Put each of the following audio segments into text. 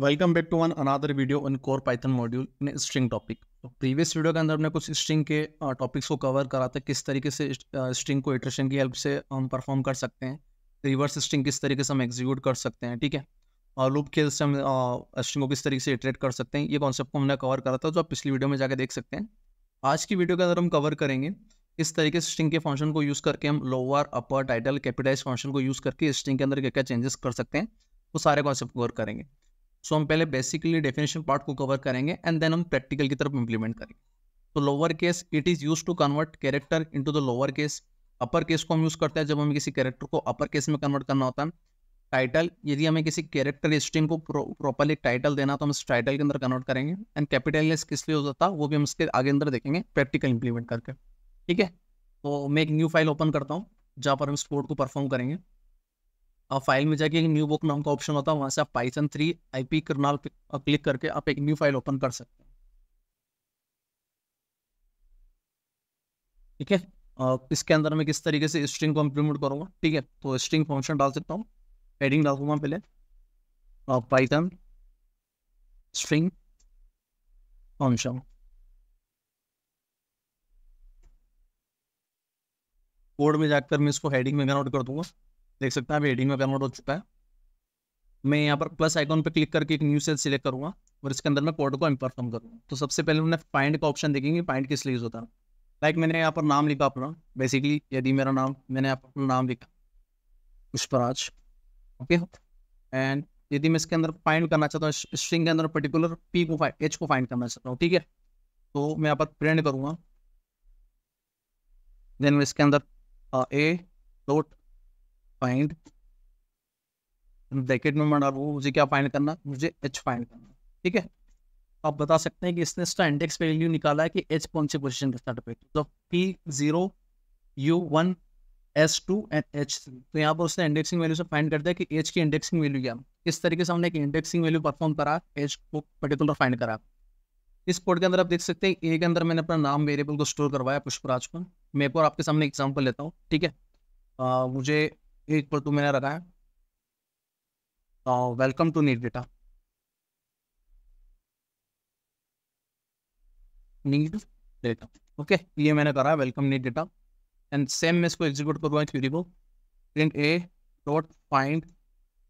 Welcome back to one another video in core Python module in string topic तो previous video के अंदर हमने कुछ स्ट्रिंग के टॉपिक्स को कवर करा था किस तरीके से स्ट्रिंग को इटरेशन की हेल्प से हम परफॉर्म कर सकते हैं रिवर्स स्ट्रिंग किस तरीके से हम एग्जीक्यूट कर सकते हैं ठीक है और लूप के से हम स्ट्रिंग को किस तरीके से इटरेट कर सकते हैं ये कॉन्सेप्ट को हमने कवर करा था जो आप पिछली वीडियो में जाकर देख सकते हैं आज की वीडियो के अंदर हम कवर करेंगे इस तरीके से स्ट्रिंग के फंक्शन को यूज़ करके हम lower upper title capitalize function को यूज़ करके स्ट्रिंग के अंदर क्या क्या चेंजेस कर सकते हैं वो सारे कॉन्सेप्ट कवर करेंगे सो हम पहले बेसिकली डेफिनेशन पार्ट को कवर करेंगे एंड देन हम प्रैक्टिकल की तरफ इम्प्लीमेंट करेंगे तो lower case it is use to convert character into the lower case upper case को हम यूज़ करते हैं जब हमें किसी कैरेक्टर को अपर केस में कन्वर्ट करना होता है टाइटल यदि हमें किसी कैरेक्टर स्ट्रीम को प्रॉपरली टाइटल देना तो हम इस टाइटल के अंदर कन्वर्ट करेंगे एंड कैपिटल एस किस लिए हो जाता है वो भी हम इसके आगे अंदर देखेंगे प्रैक्टिकल इम्प्लीमेंट करके ठीक है तो मैं एक न्यू फाइल ओपन करता हूँ जहाँ पर हम इस कोड को परफॉर्म करेंगे आप फाइल में जाके एक न्यू बुक नाम का ऑप्शन होता है वहाँ से आप Python three I P kernel click करके आप एक न्यू फाइल ओपन कर सकते हैं ठीक है और इसके अंदर मैं किस तरीके से स्ट्रिंग को इम्प्लीमेंट करूँगा ठीक है तो स्ट्रिंग फंक्शन डाल सकता हूँ हेडिंग डाल दूंगा पहले और पाइथन स्ट्रिंग फंक्शन कोड में जाकर मैं इसको हेडिंग में कन्वर्ट कर दूंगा देख सकते हैं अभी हेडिंग में कन्वर्ट हो चुका है मैं यहाँ पर प्लस आइकॉन पर क्लिक करके एक न्यू सेल सिलेक्ट करूँगा और इसके अंदर मैं कोड को इम्परफॉर्म करूँगा तो सबसे पहले उन्हें फाइंड का ऑप्शन देखेंगे फाइंड किस लिए यूज़ होता है लाइक मैंने यहाँ पर नाम लिखा अपना बेसिकली यदि मेरा नाम मैंने यहाँ पर अपना नाम लिखा पुष्पराज ओके एंड यदि मैं इसके अंदर फाइंड करना चाहता हूँ स्ट्रिंग के अंदर पर्टिकुलर पी को फाइंड एच को फाइंड करना चाहता हूँ ठीक है तो मैं यहाँ पर प्रिंट करूँगा देन मैं इसके अंदर a uh, dot find bracket में मैं डालू मुझे क्या फाइंड करना मुझे एच फाइंड करना ठीक है आप बता सकते हैं कि इसने इसका इंडेक्स वैल्यू निकाला है कि एच कौन सी पोजिशन के स्टार्ट पे P zero U one S two and H three तो यहाँ पर उसने इंडेक्सिंग वैल्यू से फाइंड कर दिया कि एच की इंडेक्सिंग वैल्यू क्या किस तरीके से हमने एक इंडेक्सिंग वैल्यू परफॉर्म करा एच को पर्टिकुलर फाइंड करा इस कोड के अंदर आप देख सकते हैं ए के अंदर मैंने अपना नाम वेरिएबल को स्टोर करवाया पुष्पराज को मैं एक और आपके सामने एग्जाम्पल लेता हूँ ठीक है आ, मुझे इक्वल टू मैंने रखा है तो welcome to neat data neat data okay ये मैंने करा है welcome neat data and same मैं इसको एग्जीक्यूट करूँगा थ्योरी को प्रिंट ए डॉट फाइंड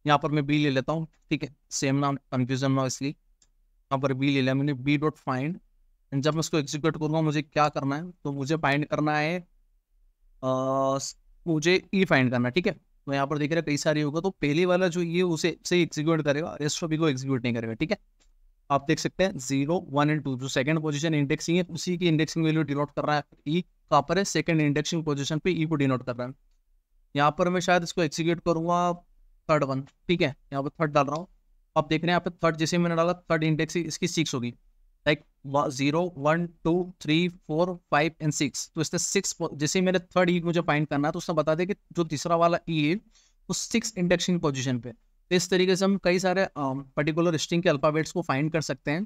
यहाँ पर मैं बी ले लेता हूँ ठीक है सेम नाम कंफ्यूजन ना इसलिए यहाँ पर बी ले लिया मैंने बी डॉट फाइंड एंड जब मैं इसको एग्जीक्यूट करूँगा मुझे क्या करना है तो मुझे फाइंड करना है मुझे ई फाइंड करना ठीक है तो यहाँ पर देख रहे कई सारे होगा तो पहले वाला जो ये उसे से एग्जीक्यूट करेगा रेस्ट सभी को एग्जीक्यूट नहीं करेगा ठीक है आप देख सकते हैं जीरो वन एंड टू जो सेकंड पोजीशन इंडेक्सिंग है उसी की इंडेक्सिंग वैल्यू डिनोट कर रहा है ई e, कहाँ पर है सेकंड इंडेक्सिंग पोजीशन पे ई e को डिनोट कर रहा है यहाँ पर मैं शायद इसको एक्सिक्यूट करूंगा थर्ड वन ठीक है यहाँ पर थर्ड डाल रहा हूँ आप देख रहे हैं यहाँ पर थर्ड जैसे मैंने डाला थर्ड इंडेक्स इसकी सिक्स होगी like zero one two three four five and six तो इसने सिक्स जैसे मैंने थर्ड ई e मुझे फाइंड करना तो उसने बता दिया कि जो तीसरा वाला ई e है वो सिक्स इंडक्शन पोजिशन पे तो इस तरीके से हम कई सारे पर्टिकुलर um, स्ट्रिंग के अल्फाबेट्स को फाइंड कर सकते हैं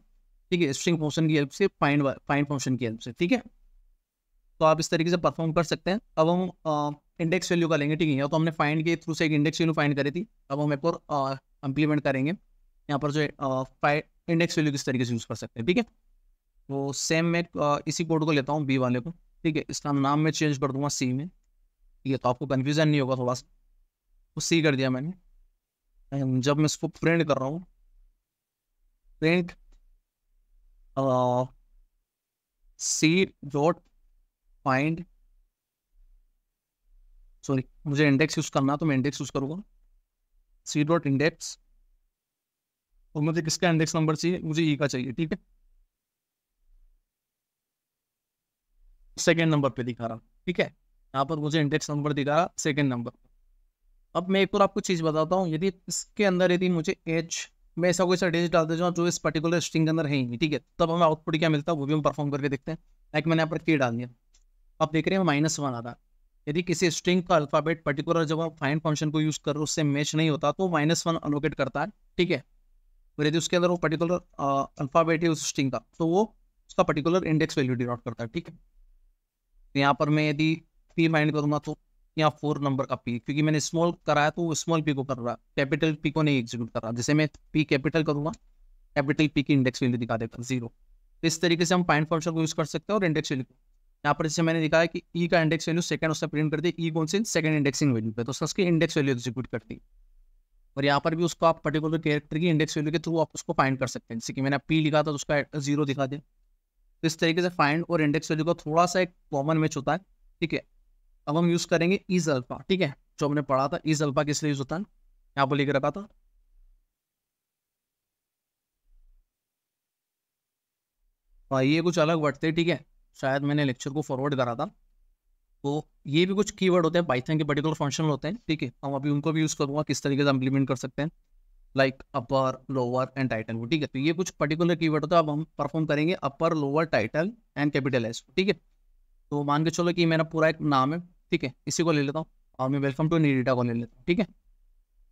ठीक है स्ट्रिंग फंक्शन की हेल्प से फाइंड फाइंड फंक्शन की हेल्प से ठीक है तो आप इस तरीके से परफॉर्म कर सकते हैं अब हम इंडेक्स uh, वैल्यू का लेंगे ठीक है तो हमने फाइंड के थ्रू से एक इंडेक्स वैल्यू फाइंड करी थी अब हम एक और इम्प्लीमेंट uh, करेंगे यहाँ पर जो फाइव uh, इंडेक्स वैल्यू किस तरीके से यूज कर सकते हैं ठीक है तो सेम मैं इसी कोड को लेता हूँ बी वाले को ठीक है इसका नाम मैं चेंज कर दूंगा सी में ठीक है तो आपको कन्फ्यूजन नहीं होगा थोड़ा सा तो सी कर दिया मैंने जब मैं इसको प्रिंट कर रहा हूँ print C dot find sorry मुझे इंडेक्स यूज करना तो मैं इंडेक्स यूज करूँगा सी डॉट इंडेक्स और मुझे किसका इंडेक्स नंबर चाहिए मुझे ई e का चाहिए ठीक है सेकेंड नंबर पे दिखा रहा ठीक है यहाँ पर मुझे इंडेक्स नंबर दिखा रहा सेकेंड नंबर अब मैं एक और आपको चीज़ बताता हूँ यदि इसके अंदर यदि मुझे एच मैं ऐसा कोई सा डिजिट डाल देता हूँ जो इस पर्टिकुलर स्ट्रिंग के अंदर है ही नहीं ठीक है तब हमें आउटपुट क्या मिलता है वो भी हम परफॉर्म करके देखते हैं लाइक मैंने यहाँ पर के डाल दिया आप देख रहे हैं माइनस वन आ रहा यदि किसी स्ट्रिंग का अल्फाबेट पर्टिकुलर जब आप फाइन फंक्शन को यूज़ कर रहे हो उससे मैच नहीं होता तो माइनस वन अलोकेट करता है ठीक है यदि उसके अंदर वो पर्टिकुलर अल्फ़ाबेट है उस स्ट्रिंग का तो वो उसका पर्टिकुलर इंडेक्स वैल्यू डिनोट करता है ठीक है तो यहाँ पर मैं यदि पी माइंड करूँगा तो यहाँ फोर नंबर का पी क्योंकि मैंने स्मॉल कराया तो वो स्मॉल पी को कर रहा कैपिटल पी को नहीं एग्जीक्यूट कर रहा जैसे मैं पी कैपिटल करूँगा कैपिटल पी की इंडेक्स वैल्यू दिखा देगा जीरो तो इस तरीके से हम फाइंड फंक्शन को यूज़ कर सकते हैं और इंडेक्स वैल्यू यहाँ पर जैसे मैंने दिखाया कि ई e का इंडेक्स वैल्यू सेकंड उससे प्रिंट करती है ई कौन सी सेकंड इंडेक्सिंग वैल्यू पे तो उसकी इंडेक्स वैल्यू एग्जीक्यूट करती है और यहाँ पर भी उसको आप पर्टिकुलर कैरेक्टर की इंडेक्स वैल्यू के थ्रू आप उसको फाइंड कर सकते हैं जैसे कि मैंने पी लिखा था तो उसका जीरो दिखा दिया तो इस तरीके से फाइंड और इंडेक्स वैल्यू का थोड़ा सा एक कॉमन मैच होता है ठीक है अब हम यूज़ करेंगे ईज अल्फा ठीक है जो हमने पढ़ा था इज अल्फा किस लिए यूज़ होता है यहाँ पर लिख रखा था ये कुछ अलग वर्ड थे ठीक है शायद मैंने लेक्चर को फॉरवर्ड करा था तो ये भी कुछ कीवर्ड होते हैं पाइथन के पर्टिकुलर फंक्शन होते हैं ठीक है हम अभी उनको भी यूज़ करूंगा किस तरीके से इम्प्लीमेंट कर सकते हैं like upper lower and title को ठीक है तो ये कुछ पर्टिकुलर कीवर्ड होता है अब हम परफॉर्म करेंगे upper lower title and capital S ठीक है तो मान के चलो कि मेरा पूरा एक नाम है ठीक है इसी को ले लेता हूँ और मैं वेलकम टू न्यू डेटा को ले लेता हूँ ठीक है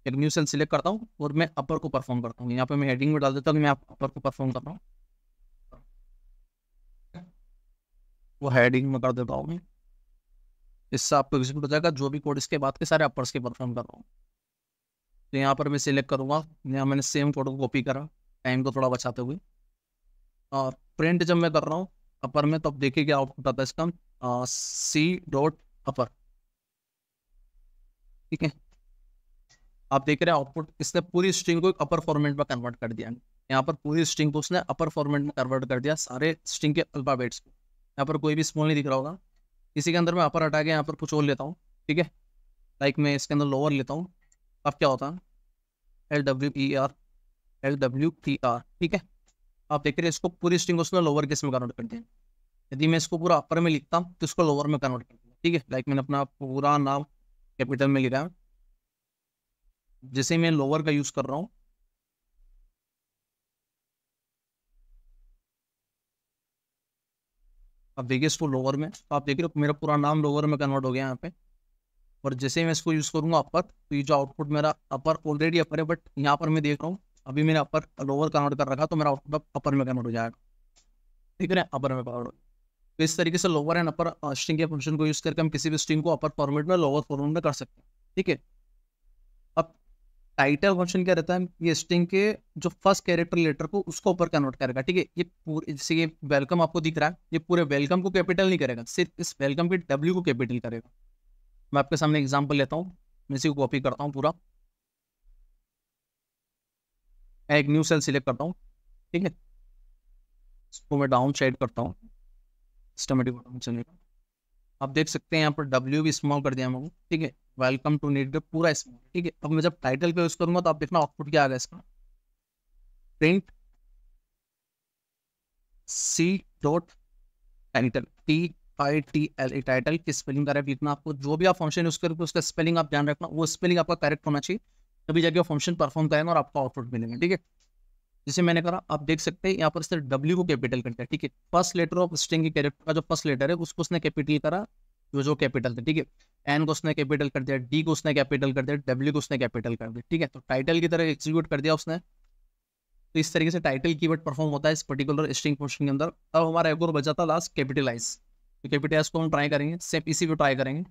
एक न्यू सेल सिलेक्ट करता हूँ और मैं अपर को परफॉर्म करता हूँ यहाँ पे मैं हेडिंग में डाल देता हूँ मैं अपर को परफॉर्म कर रहा हूँ वो हेडिंग में कर देता हूँ मैं इससे आपको विजिबल हो जाएगा जो भी कोड इसके बाद के सारे अपर्स के परफॉर्म कर रहा हूँ तो यहाँ पर मैं सिलेक्ट करूँगा यहाँ मैंने सेम कोड को कॉपी करा टाइम को थोड़ा बचाते हुए और प्रिंट जब मैं कर रहा हूँ अपर में तो आप देखिए क्या आउटपुट आता है इसका आ, सी डॉट अपर ठीक है आप देख रहे हैं आउटपुट इसने पूरी स्ट्रिंग को एक अपर फॉर्मेट में कन्वर्ट कर दिया यहाँ पर पूरी स्ट्रिंग को उसने अपर फॉर्मेट में कन्वर्ट कर दिया सारे स्ट्रिंग के अल्फाबेट्स को यहाँ पर कोई भी स्मॉल नहीं दिख रहा होगा इसी के अंदर मैं अपर हटा के यहाँ पर कुछ और लेता हूँ ठीक है लाइक मैं इसके अंदर लोअर लेता हूँ अब क्या होता है L W E R L W T R ठीक है आप देख रहे हैं इसको पूरी स्ट्रिंग उसने लोअर केस में कन्वर्ट कर दिया यदि मैं इसको पूरा अपर में लिखता हूँ तो इसको लोअर में कन्वर्ट कर दिया ठीक है लाइक मैंने अपना पूरा नाम कैपिटल में लिखा है जैसे मैं लोअर का यूज़ कर रहा हूँ आप देखिए इसको लोअर में तो आप देख रहे हो मेरा पूरा नाम लोअर में कन्वर्ट हो गया यहाँ पे और जैसे मैं इसको यूज़ करूँगा अपर तो ये जो आउटपुट मेरा अपर ऑलरेडी अपर है बट यहाँ पर मैं देख रहा हूँ अभी मैंने अपर लोअर कन्वर्ट कर रखा तो मेरा आउटपुट अपर में कन्वर्ट हो जाएगा ठीक है अपर में कन्वर्ट तो इस तरीके से लोअर एंड अपर स्ट्रिंग के फंक्शन को यूज़ करके हम किसी भी स्ट्रिंग को अपर फॉर्मेट में लोअर फॉर्मेट में कर सकते हैं ठीक है टाइटल फंक्शन क्या रहता है ये स्ट्रिंग के जो फर्स्ट कैरेक्टर लेटर को उसको ऊपर कन्वर्ट करेगा ठीक है ये पूरे जैसे ये वेलकम आपको दिख रहा है ये पूरे वेलकम को कैपिटल नहीं करेगा सिर्फ इस वेलकम के डब्ल्यू को कैपिटल करेगा मैं आपके सामने एग्जाम्पल लेता हूँ मैं इसी को कॉपी करता हूँ पूरा मैं एक न्यू सेल सिलेक्ट करता हूँ ठीक है इसको मैं डाउन साइड करता हूँ सिस्टमेटिक आप देख सकते हैं यहाँ पर डब्ल्यू भी स्मॉल कर दिया हमको ठीक है वेलकम टू नीट पूरा स्मॉल ठीक है अब मैं जब टाइटल पे यूज करूंगा तो आप देखना आउटपुट क्या आ गया इसका print C dot title T I T L A title की स्पेलिंग करें इतना आपको जो भी आप फंक्शन यूज करके उसका स्पेलिंग आप ध्यान रखना वो स्पेलिंग आपका करेक्ट होना चाहिए तभी जाके वो फंक्शन परफॉर्म करेंगे और आपको आउटपुट मिलेगा ठीक है जिसे मैंने कहा आप देख सकते हैं यहाँ पर सिर्फ डब्ल्यू को कैपिटल करता है ठीक है फर्स्ट लेटर ऑफ स्ट्रिंग के कैरेक्टर का जो फर्स्ट लेटर है उसको उसने कैपिटल करा जो जो कैपिटल था ठीक है एन को उसने कैपिटल कर दिया डी को उसने कैपिटल कर दिया डब्ल्यू को उसने कैपिटल कर दिया ठीक है तो टाइटल की तरह एग्जीक्यूट कर दिया उसने तो इस तरीके से टाइटल कीवर्ड परफॉर्म होता है इस पर्टिकुलर स्ट्रिंग फंक्शन के अंदर अब हमारा एक और बचा था लास्ट कैपिटलाइज तो कैपिटलाइज को हम ट्राई करेंगे सेम इसी को ट्राई करेंगे ये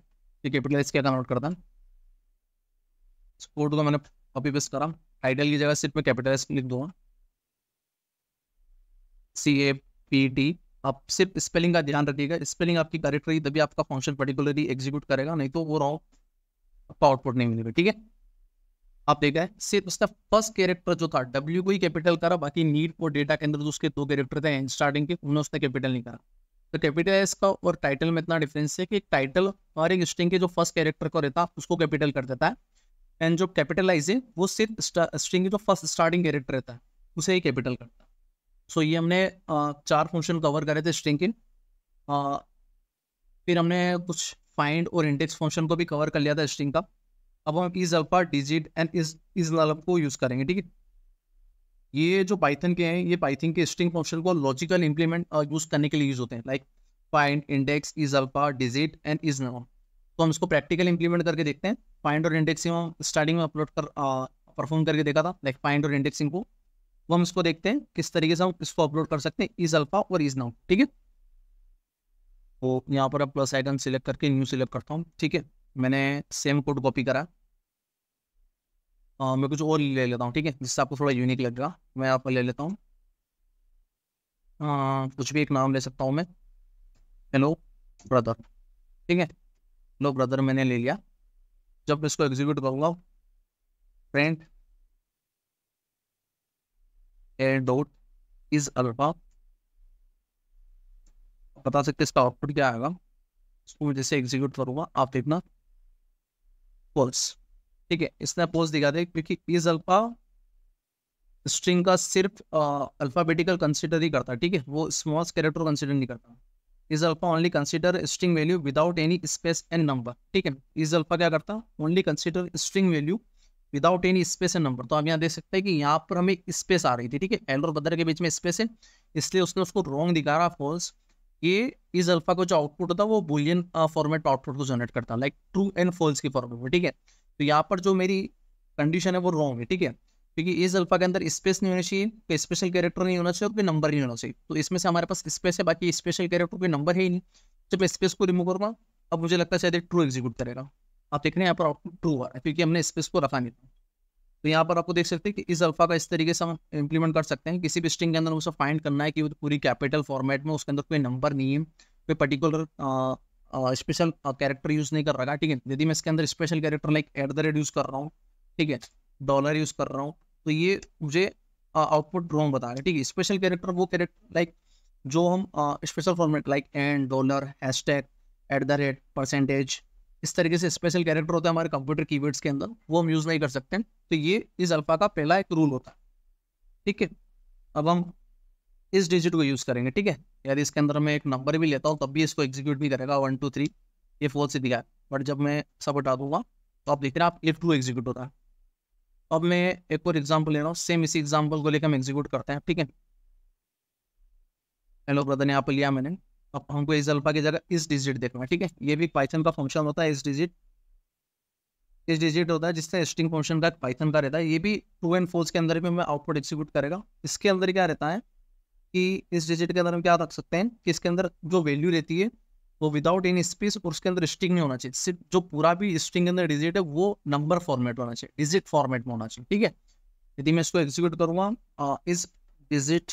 तो कैपिटलाइज क्या कन्वर्ट करता है कोड को मैंने कॉपी पेस्ट करा टाइटल की जगह सिर्फ मैं कैपिटलाइज लिख दूंगा सी ए पी डी आप सिर्फ स्पेलिंग का ध्यान रखिएगा स्पेलिंग आपकी करेक्ट रही तभी आपका फंक्शन पर्टिकुलरली एग्जीक्यूट करेगा नहीं तो वो रॉ आपका आउटपुट नहीं मिलेगा ठीक है आप देखा है सिर्फ उसका फर्स्ट कैरेक्टर जो था डब्ल्यू को ही कैपिटल करा बाकी नीट और डेटा के अंदर जो तो उसके दो कैरेक्टर थे स्टार्टिंग के उन्होंने उसने कैपिटल नहीं करा तो कैपिटल का और टाइटल में इतना डिफरेंस है कि टाइटल और एक स्ट्रिंग के जो फर्स्ट कैरेक्टर को रहता है उसको कैपिटल कर देता है एंड जो कैपिटलाइज है वो सिर्फ स्ट्रिंग के जो फर्स्ट स्टार्टिंग कैरेक्टर रहता है उसे ही कैपिटल करता है सो ये हमने चार फंक्शन कवर करे थे स्ट्रिंग के फिर हमने कुछ फाइंड और इंडेक्स फंक्शन को भी कवर कर लिया था स्ट्रिंग का अब हम is alpha digit and is is नलब को यूज़ करेंगे ठीक है ये जो पाइथन के हैं ये पाइथन के स्ट्रिंग फंक्शन को लॉजिकल इंप्लीमेंट यूज़ करने के लिए यूज़ होते हैं like find index is alpha digit and is num तो हम इसको प्रैक्टिकल इंप्लीमेंट करके देखते हैं फाइंड और इंडेक्सिंग स्टार्टिंग में अपलोड कर परफॉर्म करके देखा था लाइक फाइंड और इंडेक्सिंग को वो तो हम इसको देखते हैं किस तरीके से हम इसको अपलोड कर सकते हैं इज अल्फा और इज नाउ ठीक है तो यहाँ पर अब प्लस आइकन सिलेक्ट करके न्यू सिलेक्ट करता हूँ ठीक है मैंने सेम कोड कॉपी करा आ, मैं कुछ और ले लेता हूँ ठीक है जिससे आपको थोड़ा यूनिक लगेगा मैं यहाँ पर ले लेता हूँ कुछ भी एक नाम ले सकता हूँ मैं हेलो ब्रदर ठीक है हेलो ब्रदर मैंने ले लिया जब इसको एग्जीक्यूट करूँगा print air dot is alpha बता सकते इसका आउटपुट क्या आएगा उसको मैं जैसे एग्जीक्यूट करूंगा आप देखना पोल्स ठीक है इसने पोल्स दिखा दे क्योंकि इज अल्फा स्ट्रिंग का सिर्फ अल्फाबेटिकल कंसिडर ही करता है ठीक है वो स्मॉल कैरेक्टर कंसिडर नहीं करता is alpha only consider string value without any space and number ठीक है इज अल्फा क्या करता only consider string value without any space and number तो आप यहाँ देख सकते हैं कि यहाँ पर हमें स्पेस आ रही थी ठीक है एल और बदर के बीच में स्पेस है इसलिए उसने उसको रॉन्ग दिखा रहा फॉल्स ये इस अल्फा का जो आउटपुट होता है वो बुलियन फॉर्मेट आउटपुट को जनरेट करता है लाइक ट्रू एंड फॉल्स की फॉर्मेट में ठीक है तो यहाँ पर जो मेरी कंडीशन है वो रॉन्ग है ठीक है क्योंकि इस अल्फा के अंदर स्पेस नहीं होना चाहिए कोई स्पेशल कैरेक्टर नहीं होना चाहिए और कोई नंबर नहीं होना चाहिए तो इसमें से हमारे पास स्पेस है बाकी स्पेशल कैरेक्टर कोई नंबर है ही नहीं जब मैं स्पेस को रिमूव करूँगा अब मुझे लगता है शायद ट्रू एग्जीक्यूट करेगा आप देख रहे हैं यहाँ पर आउटपुट टू आ रहा है क्योंकि हमने स्पेस को रखा नहीं था तो यहाँ पर आपको देख सकते हैं कि इस अल्फा का इस तरीके से हम इंप्लीमेंट कर सकते हैं किसी भी स्ट्रिंग के अंदर उसे फाइंड करना है कि वो पूरी कैपिटल फॉर्मेट में उसके अंदर कोई नंबर नहीं है कोई पर्टिकुलर स्पेशल कैरेक्टर यूज नहीं कर रहा ठीक है यदि मैं इसके अंदर special character like at the rate use कर रहा हूँ ठीक है डॉलर यूज कर रहा हूँ तो ये मुझे आउटपुट रॉन्ग बता रहा है ठीक है स्पेशल कैरेक्टर वो कैरेक्टर लाइक जो हम special format like and dollar hash tag at the rate percentage इस तरीके से स्पेशल कैरेक्टर होता है हमारे कंप्यूटर कीवर्ड्स के अंदर वो हम यूज़ नहीं कर सकते हैं तो ये इस अल्फ़ा का पहला एक रूल होता है ठीक है अब हम इस डिजिट को यूज़ करेंगे ठीक है यार इसके अंदर मैं एक नंबर भी लेता हूँ तब भी इसको एग्जीक्यूट भी करेगा वन टू थ्री ये फोर से दिखाया बट जब मैं सब हटा दूंगा तो आप देखते रहे हैं आप ये टू एग्जीक्यूट होता है अब मैं एक और एग्जाम्पल ले रहा हूँ सेम इसी एग्जाम्पल को लेकर हम एग्जीक्यूट करते हैं ठीक है हेलो ब्रदर ने आप लिया मैंने अब हमको इस अल्फा की जगह इस डिजिट देखना है ठीक है ये भी पाइथन का फंक्शन होता है इस डिजिट इस डिजिट होता है जिससे स्ट्रिंग फंक्शन का पाइथन का रहता है ये भी ट्रू एंड फोर्स के अंदर भी हमें आउटपुट एक्सिक्यूट करेगा इसके अंदर क्या रहता है कि इस डिजिट के अंदर हम क्या रख सकते हैं कि इसके अंदर जो वैल्यू रहती है वो विदाउट एनी स्पेस और उसके अंदर स्ट्रिंग नहीं होना चाहिए सिर्फ जो पूरा भी स्ट्रिंग के अंदर डिजिट है वो नंबर फॉर्मेट होना चाहिए डिजिट फॉर्मेट में होना चाहिए ठीक है यदि मैं इसको एग्जीक्यूट करूंगा इस डिजिट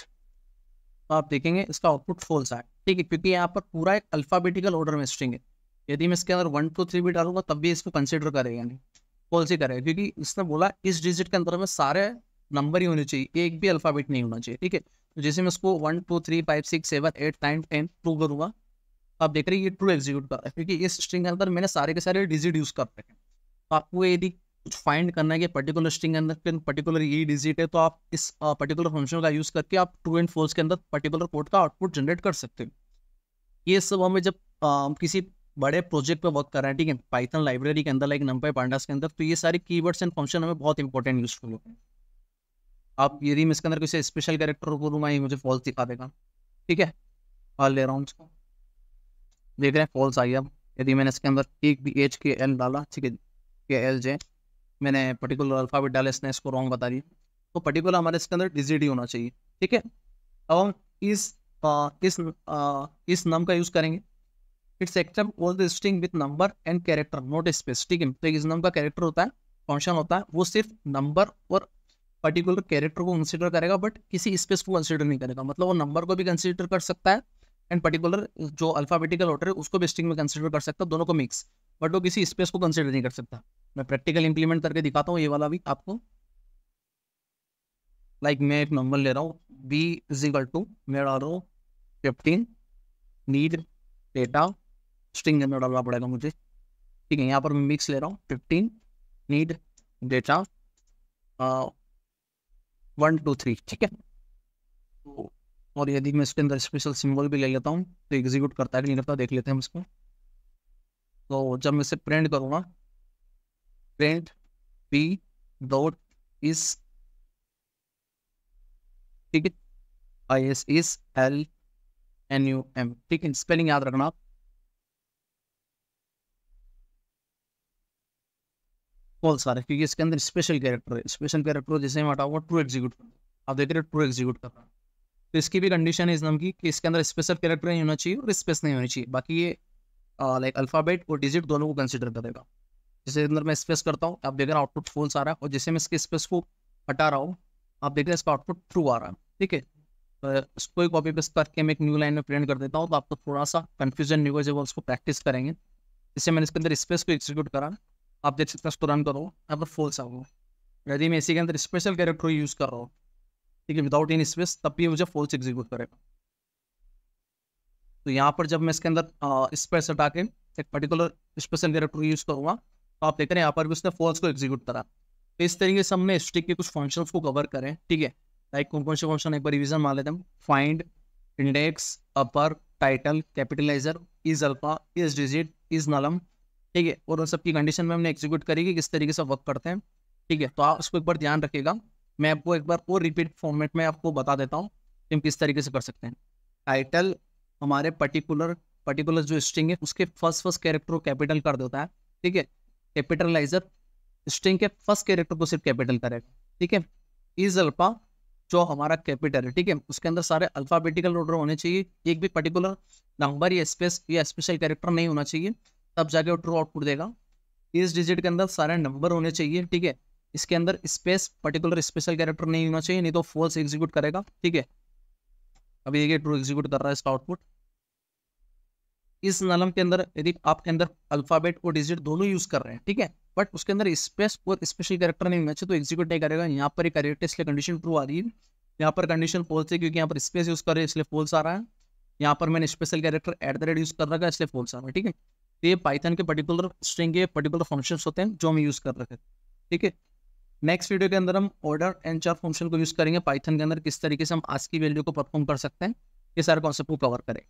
आप देखेंगे इसका आउटपुट फॉल्स आए ठीक है क्योंकि यहाँ पर पूरा एक अल्फाबेटिकल ऑर्डर में स्ट्रिंग है यदि मैं इसके अंदर वन टू थ्री भी डालूंगा तब भी इसको कंसिडर करेगा नहीं कौन सी करेगा क्योंकि इसने बोला इस डिजिट के अंदर में सारे नंबर ही होने चाहिए एक भी अल्फाबेट नहीं होना चाहिए ठीक है तो जैसे मैं इसको one two three five six seven eight nine ten true करूंगा आप देख रहे हैं ये ट्रू एग्जीक्यूट कर रहा है क्योंकि इस स्ट्रिंग के अंदर मैंने सारे के सारे डिजिट यूज कर रखे हैं आपको यदि कुछ फाइंड करना है कि पर्टिकुलर स्ट्रिंग के अंदर पर्टिकुलर ई डिजिट है तो आप इस पर्टिकुलर फंक्शन का यूज़ करके आप ट्रू एंड फोल्स के अंदर पर्टिकुलर कोड का आउटपुट जनरेट कर सकते हो ये सब हमें जब आ, किसी बड़े प्रोजेक्ट पे वर्क कर रहे हैं ठीक है पाइथन लाइब्रेरी के अंदर लाइक नंपाई पांडास के अंदर तो ये सारे की एंड फंक्शन हमें बहुत इंपॉर्टेंट यूजफुल होते हैं आप यदि मैं इसके अंदर किसी स्पेशल कैरेक्टर बोलूँगा ये मुझे फॉल्स दिखा देगा ठीक है और ले रहा हूँ देख रहे हैं फॉल्स आइए अब यदि मैंने इसके अंदर एक भी एच के एल डाला ठीक है के एल जे मैंने पर्टिकुलर अल्फ़ाबेट डाले इसने इसको रॉन्ग बता दिया तो पर्टिकुलर हमारे इसके अंदर डिजिट ही होना चाहिए ठीक है अब हम इस आ, इस आ, इस नम का यूज़ करेंगे it's accept all the string with number and character not space ठीक है तो इस नम का कैरेक्टर होता है फंक्शन होता है वो सिर्फ नंबर और पर्टिकुलर कैरेक्टर को कंसिडर करेगा बट किसी स्पेस को कंसिडर नहीं करेगा मतलब वो नंबर को भी कंसिडर कर सकता है एंड पर्टिकुलर जो अल्फाबेटिकल ऑर्डर है उसको भी स्ट्रिंग में कंसिडर कर सकता है दोनों को मिक्स बट वो किसी स्पेस को कंसिडर नहीं कर सकता मैं प्रैक्टिकल इंप्लीमेंट करके दिखाता हूँ ये वाला भी आपको लाइक like मैं एक नंबर ले रहा हूँ बी इज इक्वल टू मैं डाल रहा हूँ फिफ्टीन नीड डेटा स्ट्रिंग में डालना पड़ेगा मुझे ठीक है यहाँ पर मैं मिक्स ले रहा हूँ fifteen need data one two three ठीक है तो और यदि मैं इसके अंदर स्पेशल सिंबल भी ले लेता हूँ तो एग्जीक्यूट करता है कि नहीं करता देख लेते हैं हम इसको तो जब मैं इसे प्रिंट करूँगा पेड पी डॉट इज ठीक है आई एस इस एल एन यू एम ठीक है स्पेलिंग याद रखना आप बहुत सारे क्योंकि इसके अंदर स्पेशल कैरेक्टर है स्पेशल कैरेक्टर जिसे हम हटा हटाओगे ट्रू एग्जीक्यूट आप देख रहे हो ट्रू एग्जीक्यूट कर रहा तो इसकी भी कंडीशन है इस नाम की कि इसके अंदर स्पेशल कैरेक्टर नहीं होना चाहिए और स्पेस नहीं होनी चाहिए बाकी ये लाइक अल्फ़ाबेट और डिजिट दोनों को कंसिडर करेगा जिसके अंदर मैं स्पेस करता हूँ आप देख रहे हैं आउटपुट फोल्स आ रहा है और जैसे मैं इसके स्पेस को हटा रहा हूँ आप देख रहे हैं इसका आउटपुट ट्रू आ रहा है ठीक है उसको तो इसको ही कॉपी पेस्ट करके मैं एक न्यू लाइन में प्रिंट कर देता हूँ तो आपको थोड़ा सा कन्फ्यूजन नहीं होगा जब उसको प्रैक्टिस करेंगे इससे मैंने इसके अंदर स्पेस को एग्जीक्यूट करा आप देख सकते हैं उसको रन करो यहाँ पर फुल्स आओ यदि मैं इसी के अंदर स्पेशल कैरेक्टर यूज़ कर रहा हूँ ठीक है विदाउट एनी स्पेस तब भी मुझे फोल्स एग्जीक्यूट करेगा तो यहाँ पर जब मैं इसके अंदर स्पेस हटा के एक पर्टिकुलर स्पेशल कैरेक्टर यूज़ करूँगा तो आप देख रहे हैं यहाँ पर भी उसने फॉल्स को एग्जीक्यूट करा तो इस तरीके से हमने स्टिक के कुछ फंक्शंस को कवर करें ठीक है लाइक कौन कौन से फंक्शन एक बार रिविजन मान लेते हैं find index upper title capitalizer is alpha is digit is alnum ठीक है और उन सबकी कंडीशन में हमने एग्जीक्यूट करी कि किस तरीके से वर्क करते हैं ठीक है तो आप उसको एक बार ध्यान रखिएगा मैं आपको एक बार और रिपीट फॉर्मेट में आपको बता देता हूँ कि हम किस तरीके से कर सकते हैं टाइटल हमारे पर्टिकुलर पर्टिकुलर जो स्ट्रिंग है उसके फर्स्ट फर्स्ट कैरेक्टर को कैपिटल कर देता है ठीक है कैपिटलाइजर स्ट्रिंग के फर्स्ट कैरेक्टर को सिर्फ कैपिटल करेगा ठीक है इज अल्फा जो हमारा कैपिटल है ठीक है उसके अंदर सारे अल्फाबेटिकल ऑर्डर होने चाहिए एक भी पर्टिकुलर नंबर या स्पेस या स्पेशल कैरेक्टर नहीं होना चाहिए तब जाके वो ट्रू आउटपुट देगा इस डिजिट के अंदर सारे नंबर होने चाहिए ठीक है इसके अंदर स्पेस पर्टिकुलर स्पेशल कैरेक्टर नहीं होना चाहिए नहीं तो फॉल्स एग्जीक्यूट करेगा ठीक है अभी ये ट्रू एग्जीक्यूट कर रहा है इसका आउटपुट इस नलम के अंदर यदि आपके अंदर अल्फाबेट और डिजिट दोनों यूज कर रहे हैं ठीक है बट उसके अंदर स्पेस और स्पेशल कैरेक्टर नहीं मैच है तो एग्जीक्यूट नहीं करेगा यहाँ पर एक इसलिए कंडीशन ट्रू आ रही है यहाँ पर कंडीशन फोल्स है क्योंकि यहाँ पर स्पेस यूज कर रहे हैं इसलिए फोल्स आ रहा है यहाँ पर मैंने special character at the rate use कर रखा है इसलिए फोल्स आ रहा है ठीक है तो ये पाइथन के पर्टिकुलर स्ट्रिंग के पर्टिकुलर फंक्शन होते हैं जो हम यूज कर रखे ठीक है नेक्स्ट वीडियो के अंदर हम ऑर्डर एंड चार फंक्शन को यूज करेंगे पाइथन के अंदर किस तरीके से हम आज की वैल्यू को परफॉर्म कर सकते हैं ये सारे कॉन्सेप्ट को कवर करें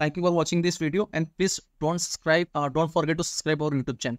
Thank you for watching this video and please don't subscribe. Uh, don't forget to subscribe our YouTube channel.